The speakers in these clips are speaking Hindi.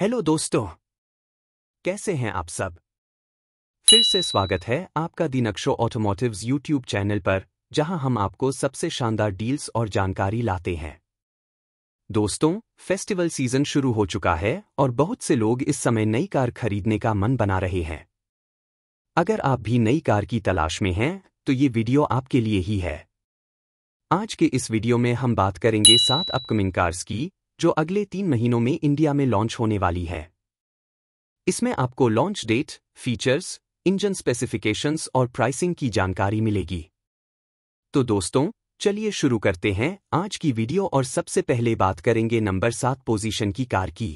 हेलो दोस्तों कैसे हैं आप सब फिर से स्वागत है आपका दिनक्षो ऑटोमोटिव्स यूट्यूब चैनल पर जहां हम आपको सबसे शानदार डील्स और जानकारी लाते हैं दोस्तों फेस्टिवल सीजन शुरू हो चुका है और बहुत से लोग इस समय नई कार खरीदने का मन बना रहे हैं अगर आप भी नई कार की तलाश में हैं तो ये वीडियो आपके लिए ही है आज के इस वीडियो में हम बात करेंगे सात अपकमिंग कार्स की जो अगले तीन महीनों में इंडिया में लॉन्च होने वाली है इसमें आपको launch date features engine specifications और प्राइसिंग की जानकारी मिलेगी तो दोस्तों चलिए शुरू करते हैं आज की वीडियो और सबसे पहले बात करेंगे नंबर सात पोजीशन की कार की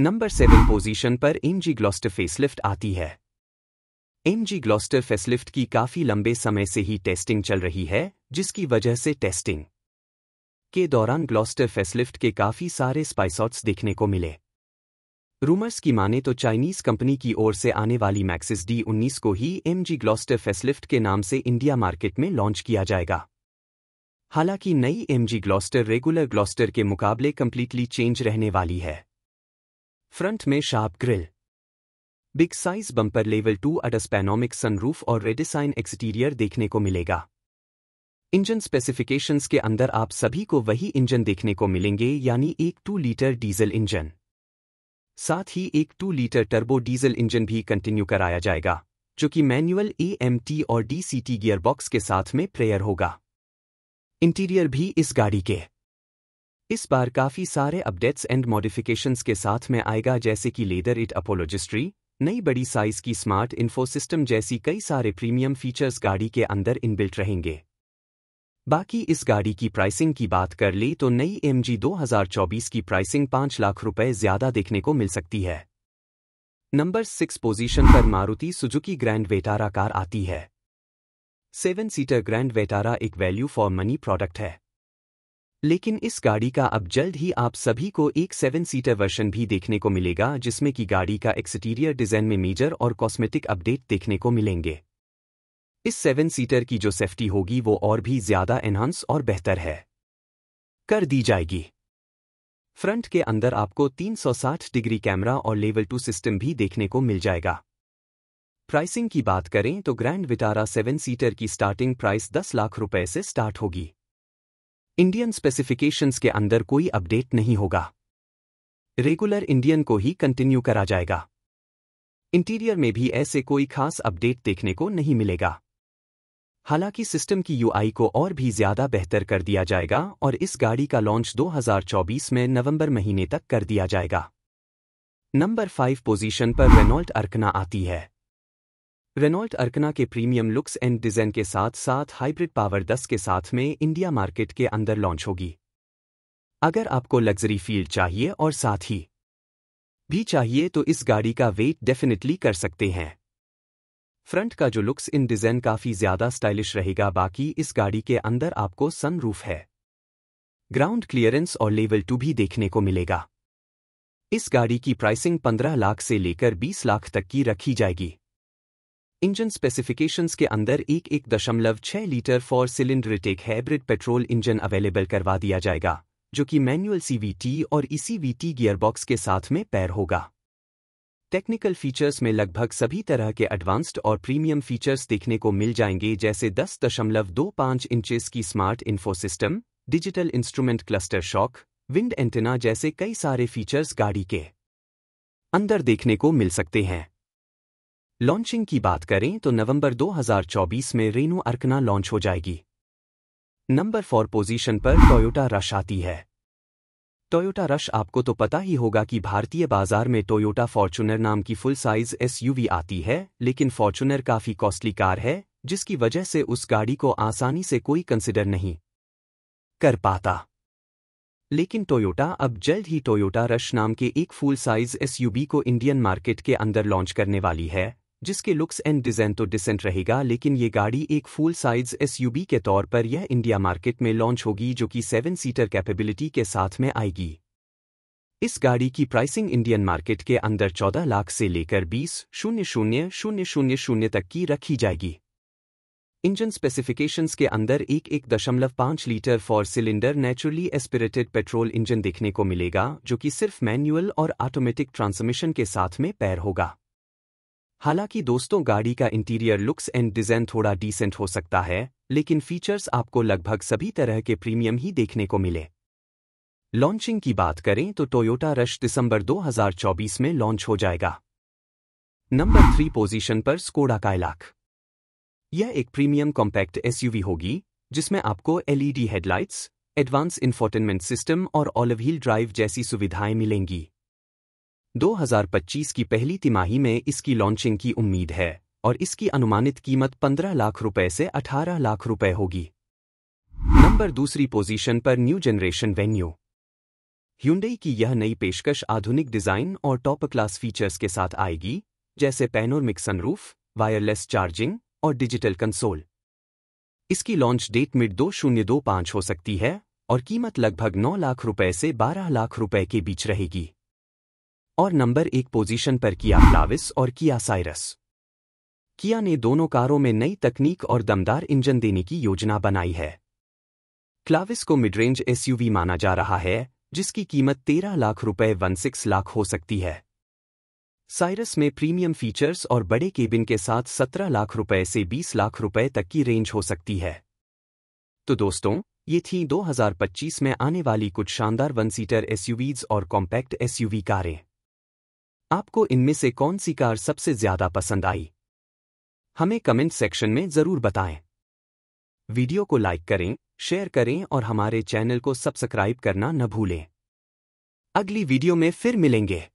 नंबर सेवन पोजीशन पर एम जी ग्लॉस्टर फेसलिफ्ट आती है एम जी ग्लॉस्टर फेसलिफ्ट की काफी लंबे समय से ही टेस्टिंग चल रही है जिसकी वजह से टेस्टिंग के दौरान ग्लॉस्टर फेसलिफ्ट के काफी सारे स्पाइसॉट्स देखने को मिले रूमर्स की माने तो चाइनीज कंपनी की ओर से आने वाली मैक्सिस डी उन्नीस को ही एम जी ग्लॉस्टर फेसलिफ्ट के नाम से इंडिया मार्केट में लॉन्च किया जाएगा हालांकि नई M G Gloster regular Gloster के मुकाबले कंप्लीटली चेंज रहने वाली है फ्रंट में sharp grille big size bumper level two ADAS sunroof और रेडिसाइन एक्सटीरियर देखने को मिलेगा इंजन स्पेसिफिकेशंस के अंदर आप सभी को वही इंजन देखने को मिलेंगे यानी एक टू लीटर डीजल इंजन साथ ही एक two litre turbo diesel engine भी कंटिन्यू कराया जाएगा जो कि मैनुअल ए और डी गियरबॉक्स के साथ में प्रेयर होगा इंटीरियर भी इस गाड़ी के इस बार काफी सारे अपडेट्स एंड मॉडिफिकेशंस के साथ में आएगा जैसे कि लेदर इट अपोलोजिस्ट्री नई बड़ी साइज की स्मार्ट इन्फोसिस्टम जैसी कई सारे प्रीमियम फीचर्स गाड़ी के अंदर इनबिल्ट रहेंगे बाकी इस गाड़ी की प्राइसिंग की बात कर ले तो नई एम 2024 की प्राइसिंग पाँच लाख रुपए ज्यादा देखने को मिल सकती है नंबर सिक्स पोजीशन पर Maruti Suzuki grand Vitara car आती है सेवन सीटर ग्रैंड वेटारा एक वैल्यू फॉर मनी प्रोडक्ट है लेकिन इस गाड़ी का अब जल्द ही आप सभी को एक सेवन सीटर वर्शन भी देखने को मिलेगा जिसमें कि गाड़ी का एक्सटीरियर डिजाइन में मेजर और कॉस्मेटिक अपडेट देखने को मिलेंगे इस सेवन सीटर की जो सेफ्टी होगी वो और भी ज्यादा एनहांस और बेहतर है कर दी जाएगी फ्रंट के अंदर आपको 360 डिग्री कैमरा और लेवल टू सिस्टम भी देखने को मिल जाएगा प्राइसिंग की बात करें तो ग्रैंड विटारा सेवन सीटर की स्टार्टिंग प्राइस 10 लाख रुपए से स्टार्ट होगी इंडियन स्पेसिफिकेशंस के अंदर कोई अपडेट नहीं होगा रेगुलर इंडियन को ही कंटिन्यू करा जाएगा इंटीरियर में भी ऐसे कोई खास अपडेट देखने को नहीं मिलेगा हालांकि सिस्टम की यूआई को और भी ज्यादा बेहतर कर दिया जाएगा और इस गाड़ी का लॉन्च 2024 में नवंबर महीने तक कर दिया जाएगा नंबर फाइव पोजीशन पर रेनॉल्ट अर्कना आती है रेनॉल्ट अर्कना के प्रीमियम लुक्स एंड डिजाइन के साथ साथ हाइब्रिड पावर दस के साथ में इंडिया मार्केट के अंदर लॉन्च होगी अगर आपको लग्जरी फील्ड चाहिए और साथ ही भी चाहिए तो इस गाड़ी का वेट डेफिनेटली कर सकते हैं फ्रंट का जो लुक्स इन डिज़ाइन काफ़ी ज़्यादा स्टाइलिश रहेगा बाकी इस गाड़ी के अंदर आपको सनरूफ है ग्राउंड क्लियरेंस और लेवल टू भी देखने को मिलेगा इस गाड़ी की प्राइसिंग 15 लाख से लेकर 20 लाख तक की रखी जाएगी इंजन स्पेसिफिकेशंस के अंदर एक एक दशमलव छह litre four cylinder tech hybrid petrol engine available करवा दिया जाएगा जो कि मैनुअल सीवीटी और ईसीवीटी e गियरबॉक्स के साथ में पैर होगा टेक्निकल फीचर्स में लगभग सभी तरह के एडवांस्ड और प्रीमियम फीचर्स देखने को मिल जाएंगे जैसे 10.25 इंचेस की smart info system digital instrument cluster shark विंड एंटेना जैसे कई सारे फीचर्स गाड़ी के अंदर देखने को मिल सकते हैं लॉन्चिंग की बात करें तो नवंबर 2024 में रेनो अर्कना लॉन्च हो जाएगी नंबर फोर पोजीशन पर टोयोटा रश आती है टोयोटा रश आपको तो पता ही होगा कि भारतीय बाजार में टोयोटा फॉर्चुनर नाम की फुल साइज एसयूवी आती है लेकिन फॉर्चुनर काफ़ी कॉस्टली कार है जिसकी वजह से उस गाड़ी को आसानी से कोई कंसिडर नहीं कर पाता लेकिन टोयोटा अब जल्द ही टोयोटा रश नाम के एक फुल साइज एसयूवी को इंडियन मार्केट के अंदर लॉन्च करने वाली है जिसके लुक्स एंड डिज़ाइन तो डिसेंट रहेगा लेकिन ये गाड़ी एक फुल साइज एसयूबी के तौर पर यह इंडिया मार्केट में लॉन्च होगी जो कि सेवन सीटर कैपेबिलिटी के साथ में आएगी इस गाड़ी की प्राइसिंग इंडियन मार्केट के अंदर 14 लाख से लेकर बीस शून्य शून्य शून्य शून्य शून्य तक की रखी जाएगी इंजन स्पेसिफिकेशंस के अंदर एक एक दशमलव पांच litre four cylinder naturally aspirated petrol engine देखने को मिलेगा जो कि सिर्फ मैनुअल और ऑटोमेटिक ट्रांसमिशन के साथ में पैर होगा हालांकि दोस्तों गाड़ी का इंटीरियर लुक्स एंड डिज़ाइन थोड़ा डिसेंट हो सकता है लेकिन फीचर्स आपको लगभग सभी तरह के प्रीमियम ही देखने को मिले लॉन्चिंग की बात करें तो टोयोटा रश दिसंबर 2024 में लॉन्च हो जाएगा नंबर थ्री पोजीशन पर स्कोडा इलाक यह एक प्रीमियम कॉम्पैक्ट एसयूवी होगी जिसमें आपको LED headlights advance infotainment system और ऑलिव ड्राइव जैसी सुविधाएं मिलेंगी 2025 की पहली तिमाही में इसकी लॉन्चिंग की उम्मीद है और इसकी अनुमानित कीमत 15 लाख रुपए से 18 लाख रुपए होगी नंबर दूसरी पोजीशन पर न्यू जनरेशन वेन्यू ह्यूंडई की यह नई पेशकश आधुनिक डिज़ाइन और टॉप क्लास फीचर्स के साथ आएगी जैसे पैनोरमिक सनरूफ वायरलेस चार्जिंग और डिजिटल कंसोल इसकी लॉन्च डेट मिड दो शून्य दो पांच हो सकती है और कीमत लगभग नौ लाख रुपए से बारह लाख रुपए के बीच रहेगी और नंबर एक पोजीशन पर किया लाविस और किया साइरस किया ने दोनों कारों में नई तकनीक और दमदार इंजन देने की योजना बनाई है क्लाविस को मिडरेंज एसयूवी माना जा रहा है जिसकी कीमत तेरह लाख रुपए सिक्स लाख हो सकती है साइरस में प्रीमियम फीचर्स और बड़े केबिन के साथ सत्रह लाख रुपए से बीस लाख रुपए तक की रेंज हो सकती है तो दोस्तों ये थी 2025 में आने वाली कुछ शानदार वन सीटर एसयूवीज और कॉम्पैक्ट एसयूवी कारें आपको इनमें से कौन सी कार सबसे ज्यादा पसंद आई हमें कमेंट सेक्शन में जरूर बताएं वीडियो को लाइक करें शेयर करें और हमारे चैनल को सब्सक्राइब करना न भूलें अगली वीडियो में फिर मिलेंगे